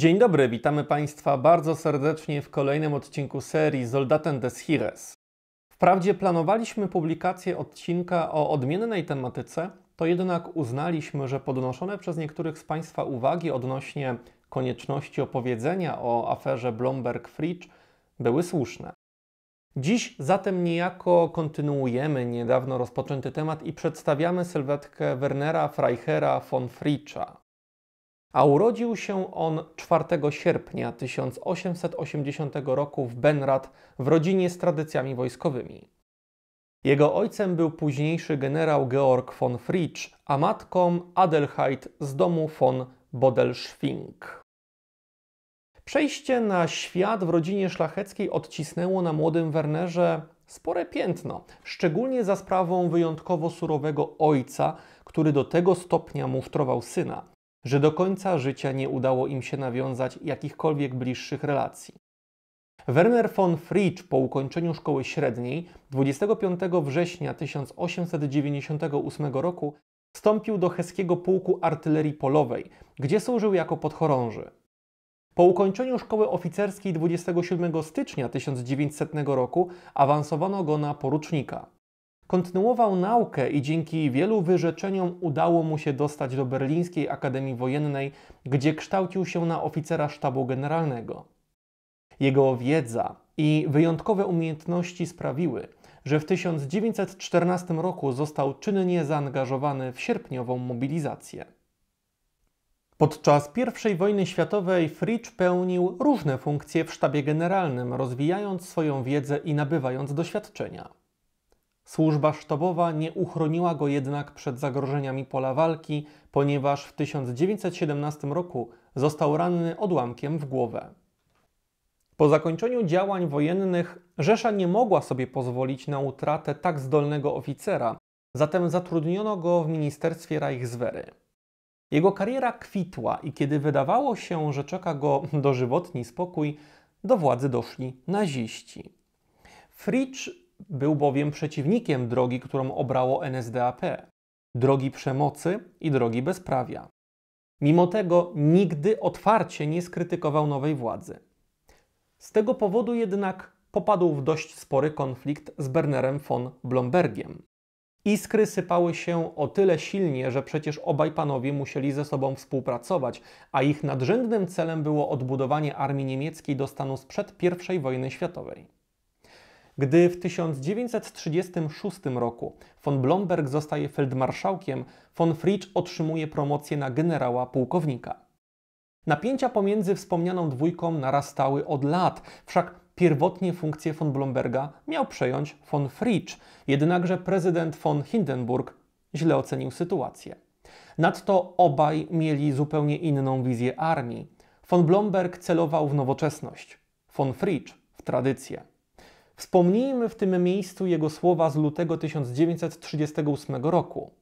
Dzień dobry, witamy Państwa bardzo serdecznie w kolejnym odcinku serii Soldaten des Hires. Wprawdzie planowaliśmy publikację odcinka o odmiennej tematyce, to jednak uznaliśmy, że podnoszone przez niektórych z Państwa uwagi odnośnie konieczności opowiedzenia o aferze Blomberg-Fridge były słuszne. Dziś zatem niejako kontynuujemy niedawno rozpoczęty temat i przedstawiamy sylwetkę Wernera Freichera von Fritscha a urodził się on 4 sierpnia 1880 roku w Benrad w rodzinie z tradycjami wojskowymi. Jego ojcem był późniejszy generał Georg von Fritsch, a matką Adelheid z domu von Bodelschwing. Przejście na świat w rodzinie szlacheckiej odcisnęło na młodym Wernerze spore piętno, szczególnie za sprawą wyjątkowo surowego ojca, który do tego stopnia mu syna, że do końca życia nie udało im się nawiązać jakichkolwiek bliższych relacji. Werner von Fritsch po ukończeniu szkoły średniej 25 września 1898 roku wstąpił do Heskiego Pułku Artylerii Polowej, gdzie służył jako podchorąży. Po ukończeniu szkoły oficerskiej 27 stycznia 1900 roku awansowano go na porucznika. Kontynuował naukę i dzięki wielu wyrzeczeniom udało mu się dostać do Berlińskiej Akademii Wojennej, gdzie kształcił się na oficera sztabu generalnego. Jego wiedza i wyjątkowe umiejętności sprawiły, że w 1914 roku został czynnie zaangażowany w sierpniową mobilizację. Podczas I wojny światowej Fritsch pełnił różne funkcje w sztabie generalnym, rozwijając swoją wiedzę i nabywając doświadczenia. Służba sztabowa nie uchroniła go jednak przed zagrożeniami pola walki, ponieważ w 1917 roku został ranny odłamkiem w głowę. Po zakończeniu działań wojennych Rzesza nie mogła sobie pozwolić na utratę tak zdolnego oficera, zatem zatrudniono go w Ministerstwie Reichswehry. Jego kariera kwitła i kiedy wydawało się, że czeka go dożywotni spokój, do władzy doszli naziści. Fritsch był bowiem przeciwnikiem drogi, którą obrało NSDAP drogi przemocy i drogi bezprawia. Mimo tego nigdy otwarcie nie skrytykował nowej władzy. Z tego powodu jednak popadł w dość spory konflikt z Bernerem von Blombergiem. Iskry sypały się o tyle silnie, że przecież obaj panowie musieli ze sobą współpracować, a ich nadrzędnym celem było odbudowanie armii niemieckiej do stanu sprzed I wojny światowej. Gdy w 1936 roku von Blomberg zostaje feldmarszałkiem, von Fritsch otrzymuje promocję na generała pułkownika. Napięcia pomiędzy wspomnianą dwójką narastały od lat, wszak pierwotnie funkcję von Blomberga miał przejąć von Fritsch, jednakże prezydent von Hindenburg źle ocenił sytuację. Nadto obaj mieli zupełnie inną wizję armii. Von Blomberg celował w nowoczesność, von Fritsch w tradycję. Wspomnijmy w tym miejscu jego słowa z lutego 1938 roku.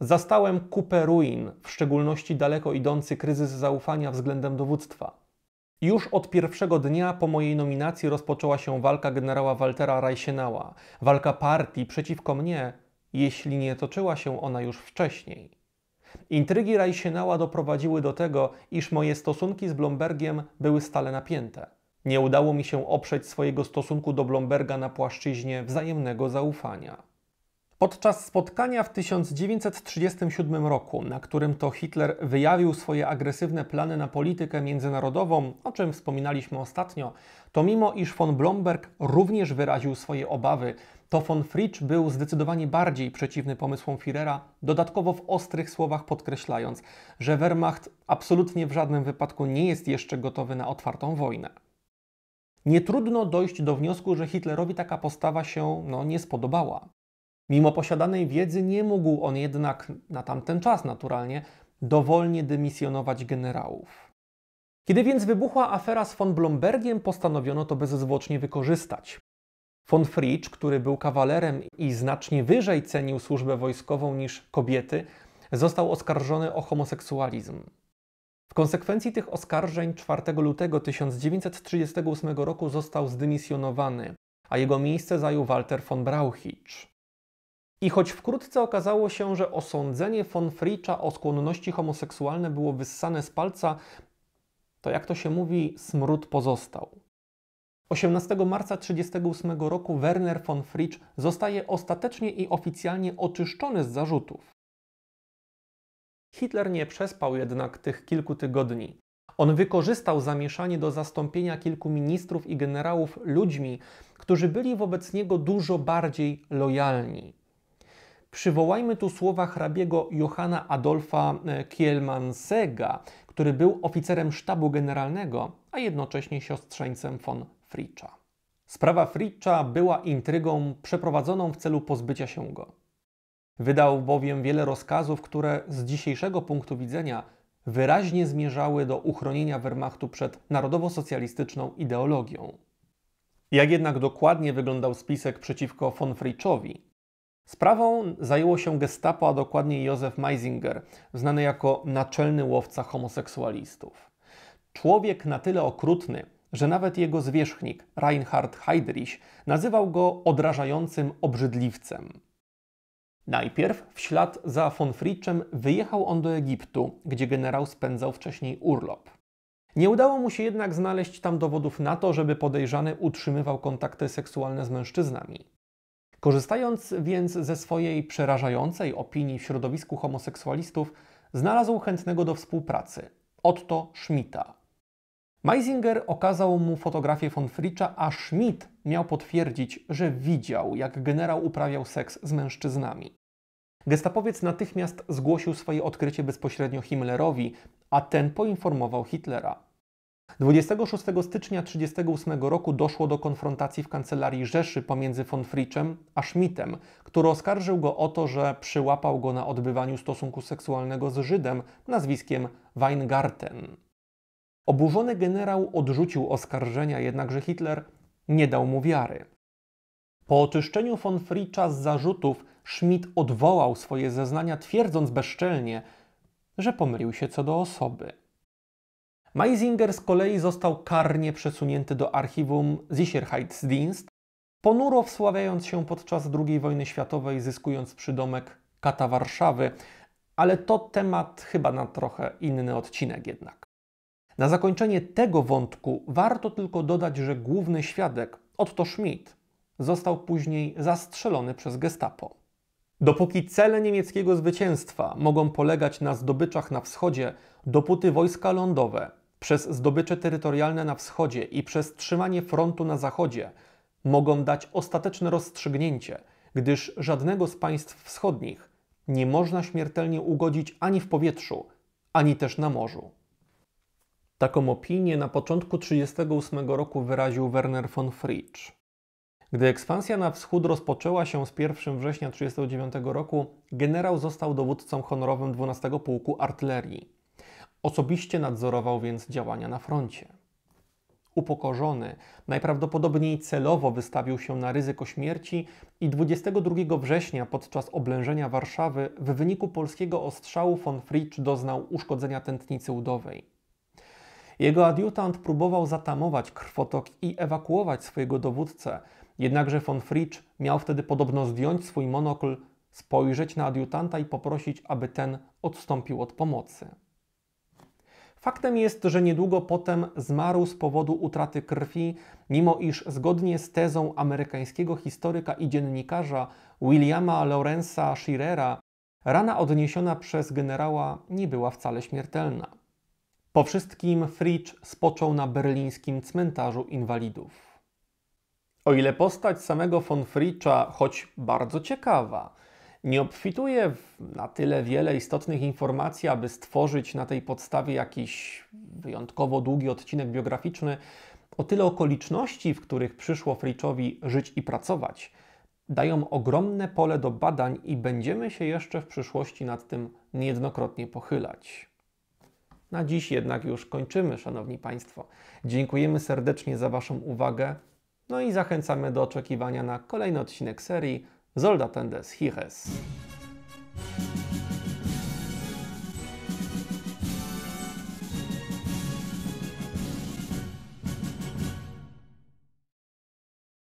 Zastałem kupę ruin, w szczególności daleko idący kryzys zaufania względem dowództwa. Już od pierwszego dnia po mojej nominacji rozpoczęła się walka generała Waltera Reichenała, walka partii przeciwko mnie, jeśli nie toczyła się ona już wcześniej. Intrygi Reichenała doprowadziły do tego, iż moje stosunki z Blombergiem były stale napięte. Nie udało mi się oprzeć swojego stosunku do Blomberga na płaszczyźnie wzajemnego zaufania. Podczas spotkania w 1937 roku, na którym to Hitler wyjawił swoje agresywne plany na politykę międzynarodową, o czym wspominaliśmy ostatnio, to mimo iż von Blomberg również wyraził swoje obawy, to von Fritsch był zdecydowanie bardziej przeciwny pomysłom Führera, dodatkowo w ostrych słowach podkreślając, że Wehrmacht absolutnie w żadnym wypadku nie jest jeszcze gotowy na otwartą wojnę. Nie trudno dojść do wniosku, że Hitlerowi taka postawa się no, nie spodobała. Mimo posiadanej wiedzy nie mógł on jednak na tamten czas naturalnie dowolnie dymisjonować generałów. Kiedy więc wybuchła afera z von Blombergiem, postanowiono to bezzwłocznie wykorzystać. Von Fritsch, który był kawalerem i znacznie wyżej cenił służbę wojskową niż kobiety, został oskarżony o homoseksualizm. W konsekwencji tych oskarżeń 4 lutego 1938 roku został zdymisjonowany, a jego miejsce zajął Walter von Brauchitsch. I choć wkrótce okazało się, że osądzenie von Fricza o skłonności homoseksualne było wyssane z palca, to jak to się mówi, smród pozostał. 18 marca 1938 roku Werner von Fritsch zostaje ostatecznie i oficjalnie oczyszczony z zarzutów. Hitler nie przespał jednak tych kilku tygodni. On wykorzystał zamieszanie do zastąpienia kilku ministrów i generałów ludźmi, którzy byli wobec niego dużo bardziej lojalni. Przywołajmy tu słowa hrabiego Johana Adolfa e, Kielmansega, który był oficerem sztabu generalnego, a jednocześnie siostrzeńcem von Fritscha. Sprawa Fritscha była intrygą przeprowadzoną w celu pozbycia się go. Wydał bowiem wiele rozkazów, które z dzisiejszego punktu widzenia wyraźnie zmierzały do uchronienia Wehrmachtu przed narodowo-socjalistyczną ideologią. Jak jednak dokładnie wyglądał spisek przeciwko von Fritzschowi? Sprawą zajęło się gestapo, a dokładniej Józef Meisinger, znany jako naczelny łowca homoseksualistów. Człowiek na tyle okrutny, że nawet jego zwierzchnik, Reinhard Heydrich, nazywał go odrażającym obrzydliwcem. Najpierw, w ślad za von Fritschem, wyjechał on do Egiptu, gdzie generał spędzał wcześniej urlop. Nie udało mu się jednak znaleźć tam dowodów na to, żeby podejrzany utrzymywał kontakty seksualne z mężczyznami. Korzystając więc ze swojej przerażającej opinii w środowisku homoseksualistów, znalazł chętnego do współpracy Otto Schmidta. Meisinger okazał mu fotografię von Fritscha, a Schmidt miał potwierdzić, że widział, jak generał uprawiał seks z mężczyznami. Gestapowiec natychmiast zgłosił swoje odkrycie bezpośrednio Himmlerowi, a ten poinformował Hitlera. 26 stycznia 1938 roku doszło do konfrontacji w kancelarii Rzeszy pomiędzy von Fritschem a Schmidtem, który oskarżył go o to, że przyłapał go na odbywaniu stosunku seksualnego z Żydem nazwiskiem Weingarten. Oburzony generał odrzucił oskarżenia, jednakże Hitler nie dał mu wiary. Po oczyszczeniu von Fritscha z zarzutów Schmidt odwołał swoje zeznania, twierdząc bezczelnie, że pomylił się co do osoby. Meisinger z kolei został karnie przesunięty do archiwum Sicherheitsdienst, ponuro wsławiając się podczas II wojny światowej, zyskując przydomek Kata Warszawy, ale to temat chyba na trochę inny odcinek jednak. Na zakończenie tego wątku warto tylko dodać, że główny świadek, Otto Schmidt, został później zastrzelony przez gestapo. Dopóki cele niemieckiego zwycięstwa mogą polegać na zdobyczach na wschodzie, dopóty wojska lądowe przez zdobycze terytorialne na wschodzie i przez trzymanie frontu na zachodzie mogą dać ostateczne rozstrzygnięcie, gdyż żadnego z państw wschodnich nie można śmiertelnie ugodzić ani w powietrzu, ani też na morzu. Taką opinię na początku 1938 roku wyraził Werner von Fritsch. Gdy ekspansja na wschód rozpoczęła się z 1 września 1939 roku, generał został dowódcą honorowym 12 Pułku Artylerii. Osobiście nadzorował więc działania na froncie. Upokorzony, najprawdopodobniej celowo wystawił się na ryzyko śmierci i 22 września podczas oblężenia Warszawy w wyniku polskiego ostrzału von Fritsch doznał uszkodzenia tętnicy udowej. Jego adiutant próbował zatamować krwotok i ewakuować swojego dowódcę, jednakże von Fritsch miał wtedy podobno zdjąć swój monokl, spojrzeć na adiutanta i poprosić, aby ten odstąpił od pomocy. Faktem jest, że niedługo potem zmarł z powodu utraty krwi, mimo iż zgodnie z tezą amerykańskiego historyka i dziennikarza Williama Lawrence'a Schirera, rana odniesiona przez generała nie była wcale śmiertelna. Po wszystkim Fritsch spoczął na berlińskim cmentarzu inwalidów. O ile postać samego von Fritscha, choć bardzo ciekawa, nie obfituje w na tyle wiele istotnych informacji, aby stworzyć na tej podstawie jakiś wyjątkowo długi odcinek biograficzny, o tyle okoliczności, w których przyszło Fritschowi żyć i pracować, dają ogromne pole do badań i będziemy się jeszcze w przyszłości nad tym niejednokrotnie pochylać. Na dziś jednak już kończymy, Szanowni Państwo. Dziękujemy serdecznie za Waszą uwagę, no i zachęcamy do oczekiwania na kolejny odcinek serii Zolda Tendes Hiches.